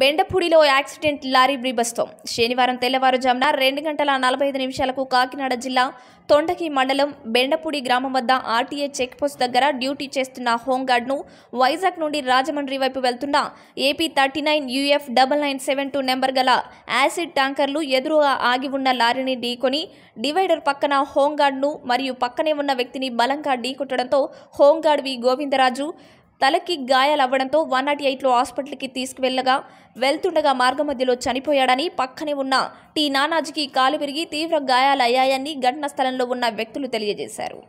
బెండపూడిలో accident lorry బ్రీబస్తో శనివారం తెల్లవారుజామున రెండు గంటల నలభై ఐదు నిమిషాలకు కాకినాడ జిల్లా తొండకి మండలం బెండపూడి గ్రామం వద్ద ఆర్టీఏ చెక్పోస్ట్ దగ్గర డ్యూటీ చేస్తున్న హోంగార్డ్ను వైజాగ్ నుండి రాజమండ్రి వైపు వెళ్తున్న AP thirty nine UF double nine seven two number గల యాసిడ్ ట్యాంకర్లు ఎదురుగా ఆగి ఉన్న లారీని ఢీకొని డివైడర్ పక్కన హోంగార్డ్ను మరియు పక్కనే ఉన్న వ్యక్తిని బలంగా ఢీకొట్టడంతో హోంగార్డ్ వి గోవిందరాజు తలకి గాయాలవ్వడంతో వన్ నాట్ ఎయిట్లో హాస్పిటల్కి తీసుకువెళ్లగా వెళ్తుండగా మార్గమధ్యలో చనిపోయాడని పక్కనే ఉన్న టీ నానాజీకి కాలు విరిగి తీవ్ర గాయాలయ్యాయని ఘటనా స్థలంలో ఉన్న వ్యక్తులు తెలియజేశారు